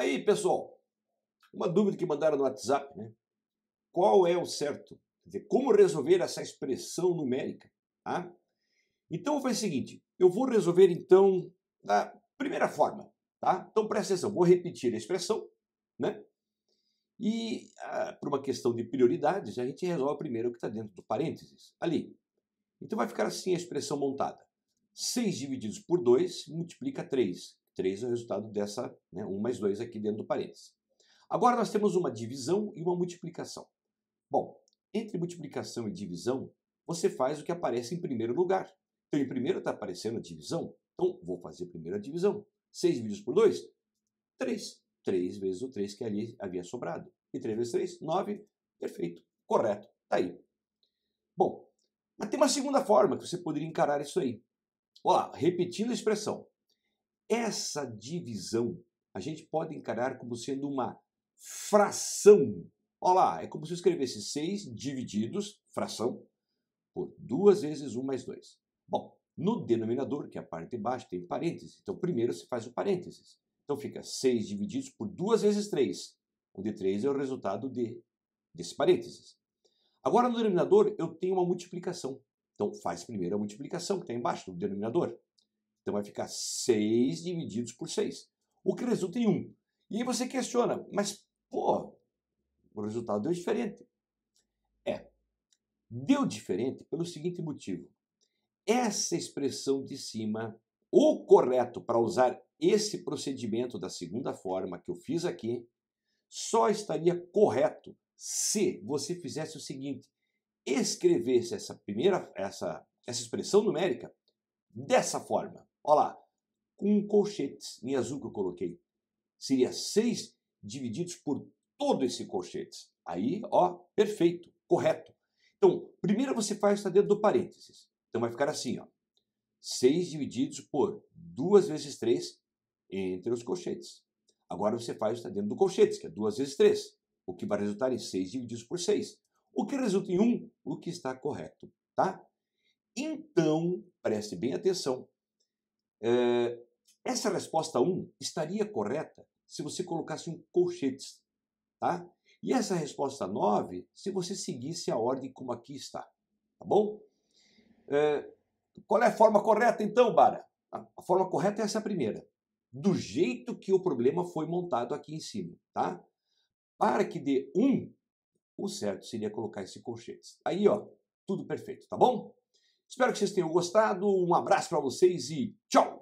Aí, pessoal, uma dúvida que mandaram no WhatsApp, né? Qual é o certo? Quer dizer, como resolver essa expressão numérica? Tá? Então, faz o seguinte, eu vou resolver, então, da primeira forma, tá? Então, presta atenção, vou repetir a expressão, né? E, ah, por uma questão de prioridades, a gente resolve primeiro o que está dentro do parênteses, ali. Então, vai ficar assim a expressão montada. 6 divididos por 2 multiplica 3, 3 é o resultado dessa, né, 1 mais 2 aqui dentro do parênteses. Agora nós temos uma divisão e uma multiplicação. Bom, entre multiplicação e divisão, você faz o que aparece em primeiro lugar. Então, em primeiro está aparecendo a divisão, então vou fazer primeiro a divisão. 6 divididos por 2? 3. 3 vezes o 3 que é ali havia sobrado. E 3 vezes 3? 9. Perfeito. Correto. Está aí. Bom, mas tem uma segunda forma que você poderia encarar isso aí. Olha lá, repetindo a expressão. Essa divisão a gente pode encarar como sendo uma fração. Olha lá, é como se eu escrevesse 6 divididos, fração, por 2 vezes 1 mais 2. Bom, no denominador, que é a parte de baixo, tem parênteses. Então, primeiro se faz o parênteses. Então, fica 6 divididos por 2 vezes 3, onde 3 é o resultado de, desse parênteses. Agora, no denominador, eu tenho uma multiplicação. Então, faz primeiro a multiplicação, que está embaixo do denominador. Então vai ficar 6 divididos por 6, o que resulta em 1. E aí você questiona, mas pô, o resultado deu diferente. É, deu diferente pelo seguinte motivo. Essa expressão de cima, o correto para usar esse procedimento da segunda forma que eu fiz aqui, só estaria correto se você fizesse o seguinte: escrevesse essa primeira essa, essa expressão numérica dessa forma. Olha lá, com colchetes em azul que eu coloquei. Seria 6 divididos por todo esse colchete. Aí, ó, perfeito, correto. Então, primeiro você faz está dentro do parênteses. Então vai ficar assim, ó. 6 divididos por 2 vezes 3 entre os colchetes. Agora você faz está dentro do colchetes, que é 2 vezes 3, o que vai resultar em 6 divididos por 6. O que resulta em 1, o que está correto, tá? Então, preste bem atenção. É, essa resposta 1 estaria correta se você colocasse um colchete, tá? E essa resposta 9 se você seguisse a ordem como aqui está, tá bom? É, qual é a forma correta então, Bara? A forma correta é essa primeira, do jeito que o problema foi montado aqui em cima, tá? Para que dê 1, o certo seria colocar esse colchete. Aí, ó, tudo perfeito, tá bom? Espero que vocês tenham gostado. Um abraço para vocês e tchau!